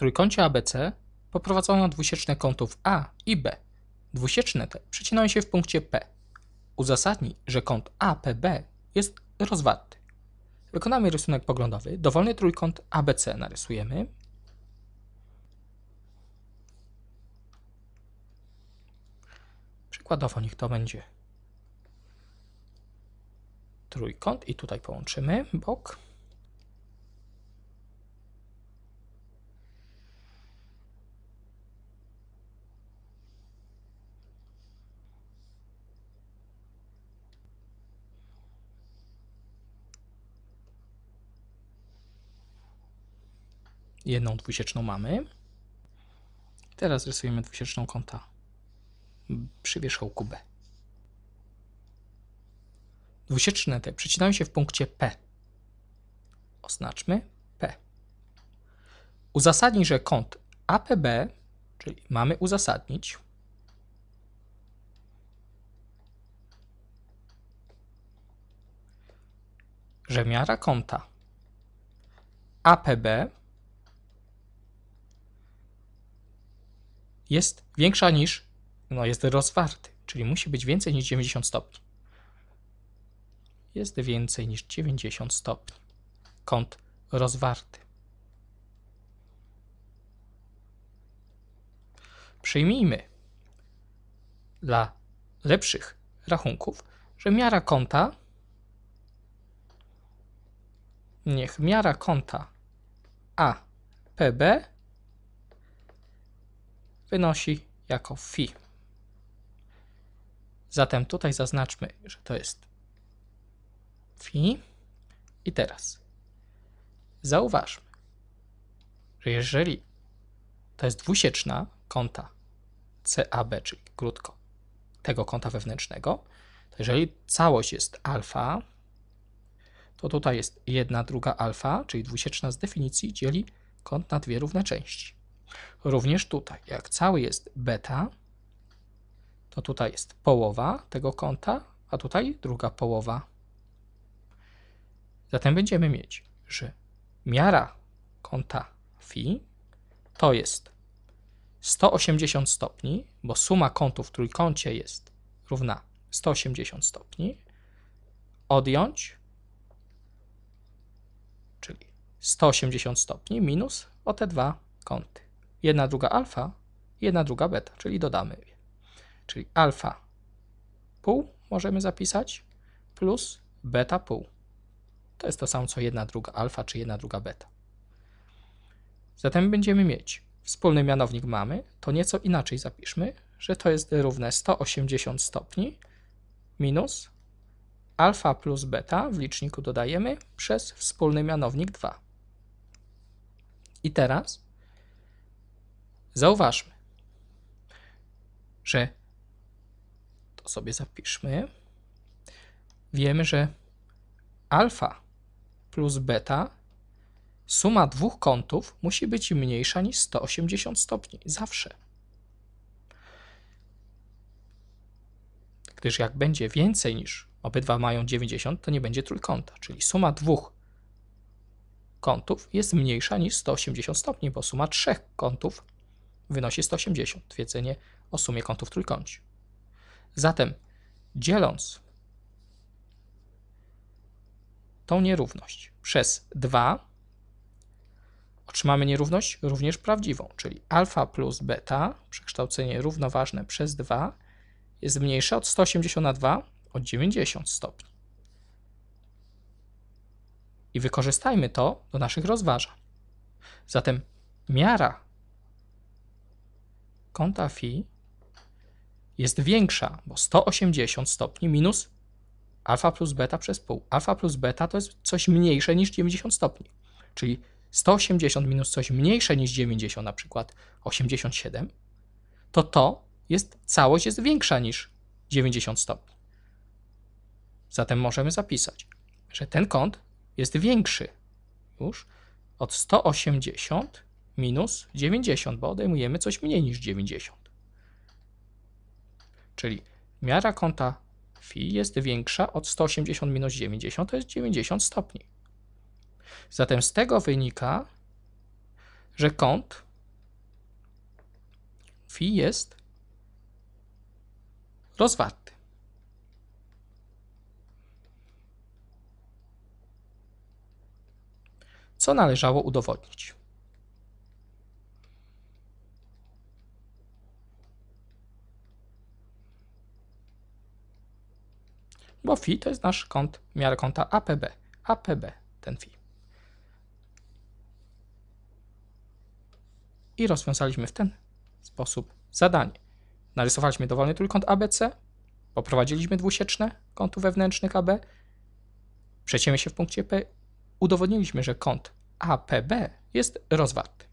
trójkącie ABC poprowadzono dwusieczne kątów A i B. Dwusieczne te przecinają się w punkcie P. Uzasadnij, że kąt APB jest rozwarty. Wykonamy rysunek poglądowy. Dowolny trójkąt ABC narysujemy. Przykładowo niech to będzie trójkąt i tutaj połączymy bok. Jedną dwusieczną mamy. Teraz rysujemy dwusieczną kąta przy wierzchołku B. Dwusieczne te przecinają się w punkcie P. Oznaczmy P. Uzasadnij, że kąt APB, czyli mamy uzasadnić, że miara kąta APB jest większa niż, no jest rozwarty, czyli musi być więcej niż 90 stopni. Jest więcej niż 90 stopni. Kąt rozwarty. Przyjmijmy dla lepszych rachunków, że miara kąta niech miara kąta APB wynosi jako φ. Zatem tutaj zaznaczmy, że to jest φ. I teraz zauważmy, że jeżeli to jest dwusieczna kąta CAB, czyli krótko tego kąta wewnętrznego, to jeżeli całość jest alfa, to tutaj jest jedna druga alfa, czyli dwusieczna z definicji dzieli kąt na dwie równe części. Również tutaj, jak cały jest beta, to tutaj jest połowa tego kąta, a tutaj druga połowa. Zatem będziemy mieć, że miara kąta φ to jest 180 stopni, bo suma kątów w trójkącie jest równa 180 stopni, odjąć, czyli 180 stopni minus o te dwa kąty jedna druga alfa, jedna druga beta, czyli dodamy Czyli alfa pół możemy zapisać plus beta pół. To jest to samo co jedna druga alfa czy jedna druga beta. Zatem będziemy mieć wspólny mianownik mamy, to nieco inaczej zapiszmy, że to jest równe 180 stopni minus alfa plus beta w liczniku dodajemy przez wspólny mianownik 2. I teraz Zauważmy, że to sobie zapiszmy. Wiemy, że alfa plus beta suma dwóch kątów musi być mniejsza niż 180 stopni. Zawsze. Gdyż jak będzie więcej niż obydwa mają 90, to nie będzie trójkąta, czyli suma dwóch kątów jest mniejsza niż 180 stopni, bo suma trzech kątów wynosi 180 Twierdzenie o sumie kątów w Zatem dzieląc tą nierówność przez 2 otrzymamy nierówność również prawdziwą, czyli alfa plus beta, przekształcenie równoważne przez 2 jest mniejsze od 180 na 2 o 90 stopni. I wykorzystajmy to do naszych rozważań. Zatem miara kąta φ jest większa, bo 180 stopni minus alfa plus beta przez pół. Alfa plus beta to jest coś mniejsze niż 90 stopni, czyli 180 minus coś mniejsze niż 90, na przykład 87, to to jest, całość jest większa niż 90 stopni. Zatem możemy zapisać, że ten kąt jest większy już od 180 minus 90, bo odejmujemy coś mniej niż 90. Czyli miara kąta φ jest większa od 180 minus 90, to jest 90 stopni. Zatem z tego wynika, że kąt φ jest rozwarty. Co należało udowodnić? bo fi to jest nasz kąt w miarę kąta APB. APB, ten fi. I rozwiązaliśmy w ten sposób zadanie. Narysowaliśmy dowolny trójkąt ABC, poprowadziliśmy dwusieczne kątu wewnętrznych AB, przecięmy się w punkcie P, udowodniliśmy, że kąt APB jest rozwarty.